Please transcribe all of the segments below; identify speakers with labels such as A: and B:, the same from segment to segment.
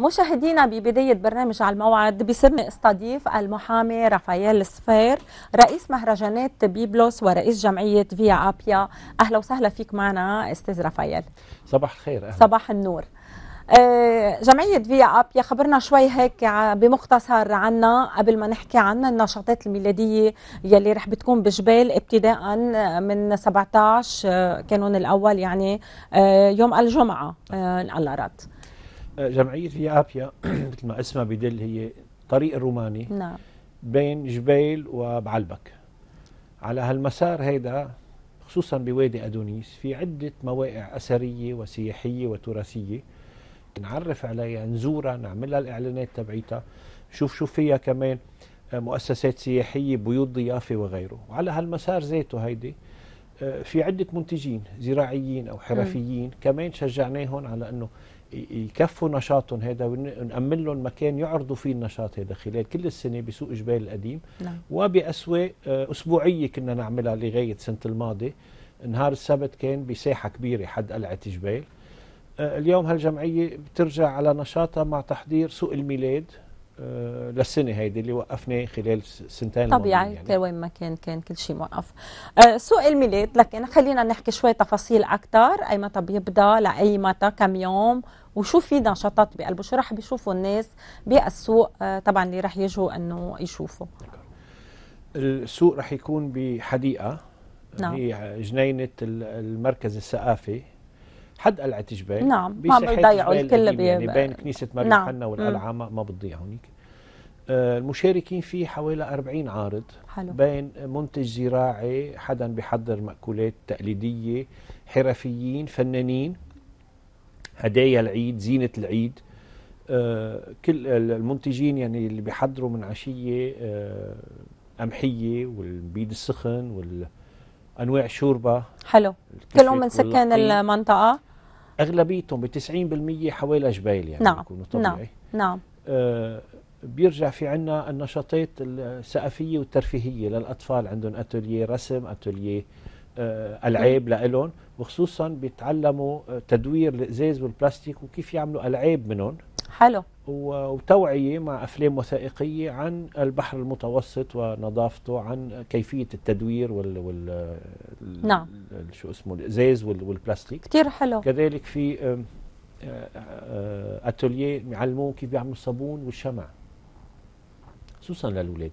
A: مشاهدينا ببداية برنامج على الموعد بيسرني استضيف المحامي رافائيل السفير رئيس مهرجانات بيبلوس ورئيس جمعية فيا أبيا أهلا وسهلا فيك معنا أستاذ رافائيل
B: صباح الخير أهلا. صباح
A: النور آه، جمعية فيا أبيا خبرنا شوي هيك بمختصر عنا قبل ما نحكي عن النشاطات الميلادية يلي رح بتكون بجبال ابتداء من 17 آه، كانون الأول يعني آه، يوم الجمعة الأرد
B: جمعية في أبيا مثل ما اسمها بدل هي طريق الروماني نعم بين جبيل وبعلبك على هالمسار هيدا خصوصا بوادي أدونيس في عدة مواقع أثرية وسياحية وتراثية نعرف عليها نزورها نعملها الإعلانات تبعيتها نشوف شو فيها كمان آه، مؤسسات سياحية بيوت ضيافة وغيره وعلى هالمسار زيته هيدي آه، في عدة منتجين زراعيين أو حرفيين كمان شجعناهم على أنه يكفوا نشاطهم هذا ونأمن لهم مكان يعرضوا فيه النشاط هذا خلال كل السنة بسوق جبال القديم نعم. وبأسواق آه، أسبوعية كنا نعملها لغاية سنة الماضي نهار السبت كان بساحة كبيرة حد قلعة جبال آه، اليوم هالجمعية بترجع على نشاطها مع تحضير سوق الميلاد آه، للسنه هيدي اللي وقفنا خلال سنتين طبيعي يعني.
A: وين ما كان كان كل شيء موقف آه، سوق الميلاد لكن خلينا نحكي شوي تفاصيل اكثر اي متى بيبدا لاي متى كم يوم وشو في نشاطات بقلبه شو رح بيشوفوا الناس بالسوق آه، طبعا اللي رح يجوا انه يشوفوا
B: السوق رح يكون بحديقه نعم. هي جنينه المركز الثقافي حد قلعه جبال نعم ما بيضيعوا الكل يعني بين كنيسه مريم نعم. حنا والقلعه ما, ما بتضيع هونيك آه، المشاركين فيه حوالي 40 عارض حلو. بين منتج زراعي حدا بيحضر مأكولات تقليدية حرفيين فنانين هدايا العيد زينة العيد آه، كل المنتجين يعني اللي بيحضروا من عشية قمحية آه، والبيض السخن وال انواع شوربه
A: حلو كلهم من سكان المنطقه
B: اغلبيتهم ب 90% حوالي جبيل يعني نعم بيكونوا نعم، طبيعي نعم نعم بيرجع في عنا النشاطات الثقافيه والترفيهيه للاطفال عندهم اتوليه رسم اتوليه آه، العاب لهم وخصوصا بيتعلموا تدوير الازاز والبلاستيك وكيف يعملوا العاب منهم حلو وتوعية مع أفلام وثائقية عن البحر المتوسط ونظافته عن كيفية التدوير وال, وال... نعم شو اسمه الإزاز والبلاستيك كثير حلو كذلك في آه، آه، أتوليه يعلموهم كيف بيعملوا الصابون والشمع خصوصا للأولاد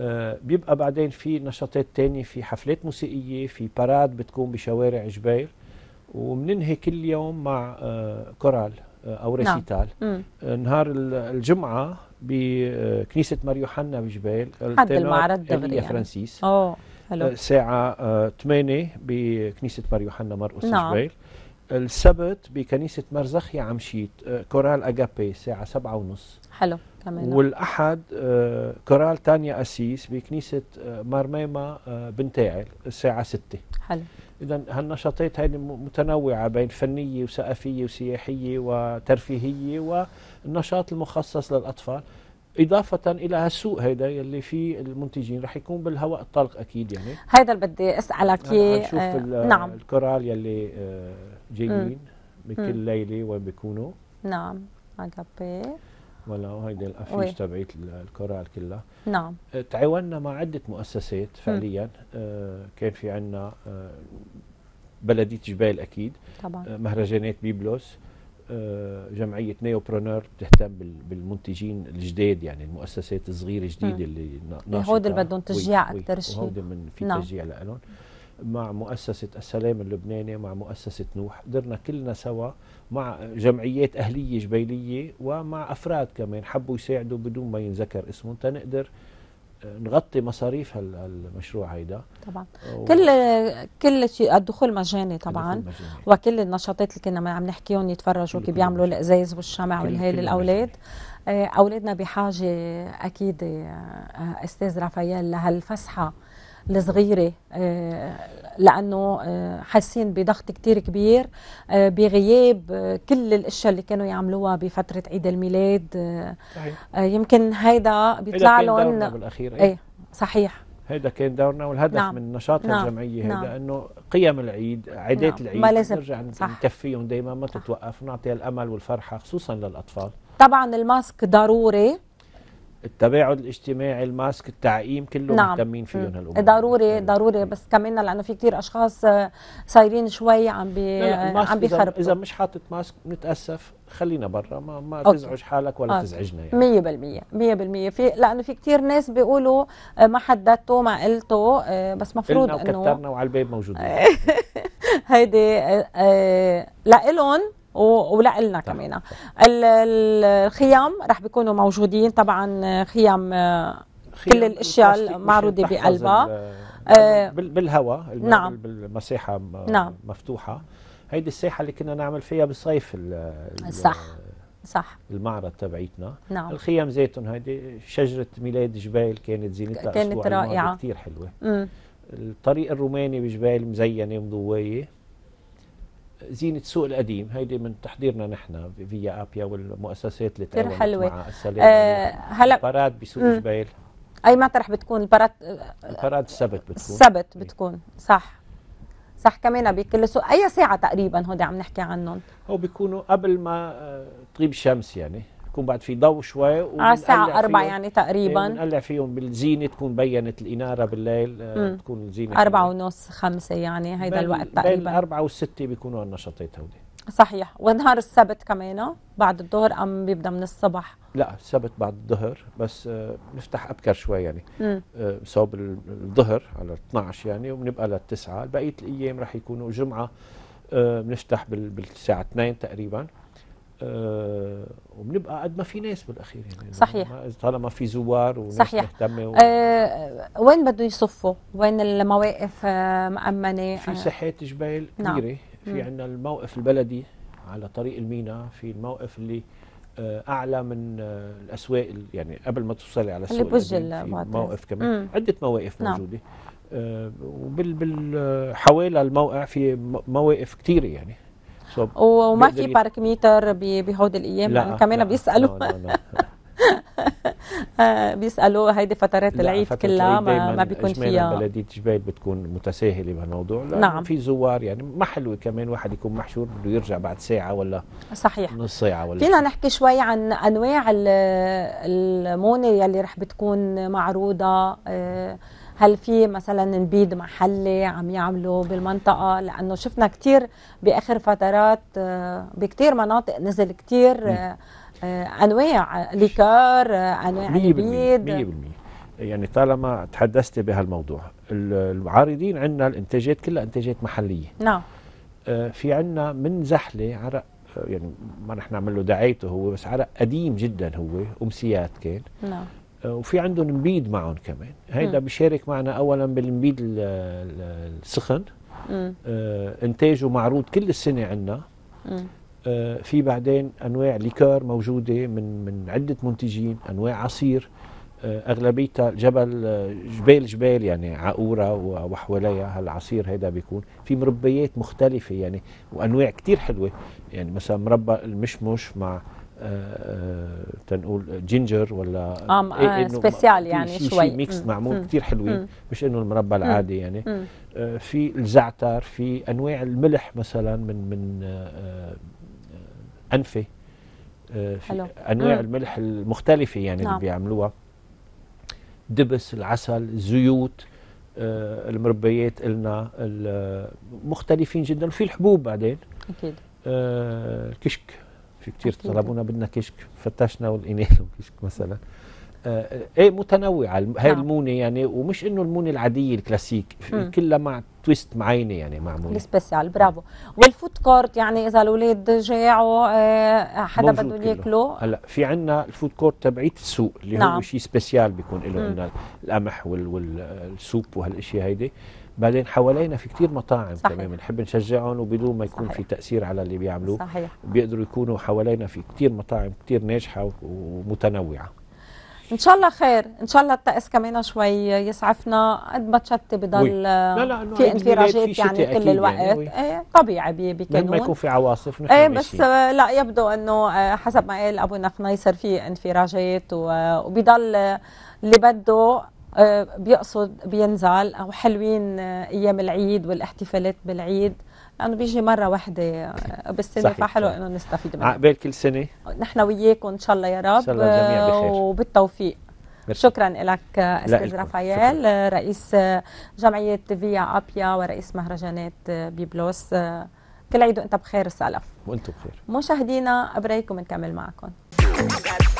B: آه، بيبقى بعدين في نشاطات تانية في حفلات موسيقية في باراد بتكون بشوارع جبير وبننهي كل يوم مع كورال آه، او نعم. ريسيتال نعم. نهار الجمعه بكنيسه آه، مار يوحنا بجبال حد المعرض الدولي يعني. فرانسيس حلو. الساعة 8 بكنيسة مار يوحنا مرقس نعم. جبيل السبت بكنيسة مرزخيا عمشيت كورال أجابي الساعة سبعة ونص حلو كمان والأحد كورال تانيا أسيس بكنيسة مارميما بنتاعل الساعة ستة حلو إذا هالنشاطات هذه متنوعة بين فنية وثقافية وسياحية وترفيهية والنشاط المخصص للأطفال إضافة إلى هالسوق هيدا يلي فيه المنتجين رح يكون بالهواء الطلق أكيد يعني
A: هيدا اللي بدي أسألك إياه نعم آه نعم
B: الكورال يلي آه، جايين بكل ليلة وين بيكونوا
A: نعم عجبي
B: ولا هيدي الافيش تبعيت الكره كلها نعم أه، تعاوننا مع عده مؤسسات فعليا آه كان في عندنا آه بلديه جبال اكيد طبعا آه مهرجانات بيبلوس أه، جمعيه نيوبرونور بتهتم بالمنتجين الجداد يعني المؤسسات الصغيره الجديده اللي ناشطه هودي اللي بدهم تشجيع اكثر شيء هودي من في نعم. تشجيع لهم مع مؤسسة السلام اللبناني مع مؤسسة نوح قدرنا كلنا سوا مع جمعيات أهلية جبيلية ومع أفراد كمان حبوا يساعدوا بدون ما ينذكر اسمهم تنقدر آه، نغطي مصاريف هالمشروع هيدا طبعا و... كل
A: كل شيء الدخول مجاني طبعا مجاني. وكل النشاطات اللي كنا عم نحكيهم يتفرجوا كيف بيعملوا الازايز والشمع والهي للاولاد آه، اولادنا بحاجه اكيد آه، استاذ رافائيل لهالفسحه الصغيره آه، لانه آه، حاسين بضغط كتير كبير آه، بغياب كل الاشياء اللي كانوا يعملوها بفتره عيد الميلاد يمكن هيدا بيطلع لهم بالاخير إيه؟, ايه صحيح
B: هيدا كان دورنا والهدف نعم. من نشاطنا نعم. الجمعيه هيدا نعم. انه قيم العيد عادات نعم. العيد ما لازم نرجع نكفيهم دائما ما تتوقف نعطيها الامل والفرحه خصوصا للاطفال
A: طبعا الماسك
B: ضروري التباعد الاجتماعي الماسك التعقيم كله نعم. مهتمين فيهم هالامور
A: ضروري ضروري بس كمان لانه في كثير اشخاص آه، صايرين شوي عم بي لا لا عم بيخربوا اذا
B: مش حاطط ماسك بنتاسف خلينا برا ما ما أوكي. تزعج حالك ولا أوكي. آه. تزعجنا
A: يعني 100% 100% في لانه في كثير ناس بيقولوا آه، ما حددته ما قلته بس مفروض انه كترنا وعلى الباب موجودين هيدي لإلهم ولنا طيب. كمان الخيام رح بيكونوا موجودين طبعا خيام, كل الاشياء المعروضه بقلبها
B: آه، بالهواء نعم بالمساحه نعم. مفتوحه هيدي الساحه اللي كنا نعمل فيها بالصيف صح صح المعرض تبعيتنا نعم. الخيام زيتون هيدي شجره ميلاد جبال كانت زينتها كانت رائعه كثير حلوه مم. الطريق الروماني بجبال مزينه ومضويه زينة السوق القديم هيدي من تحضيرنا نحن فيا أبيا والمؤسسات اللي تعاونت حلوة. مع السلام أه هلا باراد بسوق جبيل
A: أي مطرح بتكون الباراد
B: الباراد السبت بتكون السبت
A: إيه. بتكون صح صح كمان بكل سوق أي ساعة تقريبا هودي
B: عم نحكي عنهم هو بيكونوا قبل ما آه، تغيب الشمس يعني تكون بعد في ضوء شوي على الساعة 4 يعني تقريبا بنقلع إيه، فيهم بالزينة تكون بينت الإنارة بالليل آه، مم. تكون الزينة 4
A: ونص 5 يعني هيدا الوقت تقريبا بين
B: 4 وال6 بيكونوا النشاطات هودي
A: صحيح ونهار السبت كمان بعد الظهر ام بيبدا من الصبح
B: لا السبت بعد الظهر بس آه، بنفتح ابكر شوي يعني آه، صوب الظهر على 12 يعني وبنبقى للتسعة بقيه الايام رح يكونوا جمعه بنفتح بالساعه 2 تقريبا أه وبنبقى قد ما في ناس بالاخير يعني, يعني صحيح طالما في زوار وناس صحيح. مهتمه و...
A: أه وين بده يصفوا؟ وين المواقف أه مأمنه؟ في آه، ساحات جبال نعم. كبيره نعم. في
B: عندنا الموقف البلدي على طريق المينا في الموقف اللي آه، اعلى من آه، الاسواق يعني قبل ما توصلي على السوق اللي بوجه موقف كمان مم. عده مواقف نعم. موجوده وبال حوالي الموقع في مواقف كثيره يعني وما في بارك
A: ميتر بهود الايام لا يعني كمان لا بيسالوا لا لا لا. آه، بيسالوا هيدي فترات العيد كلها ما, ما بيكون فيها
B: بلديه جبيل بتكون متساهله بهالموضوع نعم في زوار يعني ما حلوه كمان واحد يكون محشور بده يرجع بعد ساعه ولا صحيح نص ساعه ولا فينا
A: نحكي شوي عن انواع المونه يلي رح بتكون معروضه آه هل في مثلا نبيد محلي عم يعملوا بالمنطقه لانه شفنا كثير باخر فترات آه، بكثير مناطق نزل كثير آه، آه، انواع ليكار انواع نبيد
B: 100% يعني طالما تحدثت بهالموضوع العارضين عندنا الانتاجات كلها انتاجات محليه نعم في عندنا من زحله عرق يعني ما رح نعمل له دعايته هو بس عرق قديم جدا هو امسيات كان نعم وفي عندهم مبيد معهم كمان هيدا بيشارك معنا اولا بالمبيد السخن آه انتاجه معروض كل السنه عندنا آه في بعدين انواع ليكار موجوده من من عده منتجين انواع عصير آه اغلبيتها جبل آه، جبال جبال يعني عقوره وحواليها هالعصير هيدا بيكون في مربيات مختلفه يعني وانواع كتير حلوه يعني مثلا مربى المشمش مع آه، آه، تنقول جينجر ولا ام إيه سبيسيال آه، يعني شي شوي شي ميكس معمول كثير حلوين مش انه المربى العادي يعني آه في الزعتر في انواع الملح مثلا من من آه انفه آه في انواع مم. الملح المختلفه يعني نعم. اللي بيعملوها دبس العسل آه المربيات لنا مختلفين جدا وفي الحبوب بعدين اكيد الكشك في كثير طلبونا بدنا كشك فتشنا والايميل لهم كشك مثلا آه، ايه متنوعه هاي نعم. المونه يعني ومش انه المونه العاديه الكلاسيك كلها مع تويست معينه يعني معموله
A: سبيسيال برافو والفود كورت يعني اذا الاولاد جاعوا آه، حدا بده ياكلوا
B: هلا في عندنا الفود كورت تبعيت السوق اللي نعم. هو شيء سبيسيال بيكون له القمح والسوب وهالاشياء هيدي بعدين حوالينا في كتير مطاعم كمان بنحب نشجعهم وبدون ما يكون صحيح. في تاثير على اللي بيعملوه صحيح. بيقدروا يكونوا حوالينا في كتير مطاعم كتير ناجحه ومتنوعه
A: ان شاء الله خير ان شاء الله الطقس كمان شوي يسعفنا قد ما تشتي بضل في انفراجات يعني كل يعني، الوقت يعني ايه طبيعي بكانون ما يكون في
B: عواصف نحن ايه بس آه،
A: لا يبدو انه آه، حسب ما قال ابو نخنا يصير في انفراجات وبضل آه، اللي بده بيقصد بينزل او حلوين ايام العيد والاحتفالات بالعيد لانه بيجي مره واحده بالسنه صحيح. فحلو انه نستفيد منه عقبال كل سنه نحن وياكم ان شاء الله يا رب ان شاء الله الجميع بخير وبالتوفيق مرسي. شكرا لك استاذ رافائيل رئيس جمعيه فيا ابيا ورئيس مهرجانات بيبلوس كل عيد وانت بخير سلف وانتم بخير مشاهدينا بريك بنكمل معكم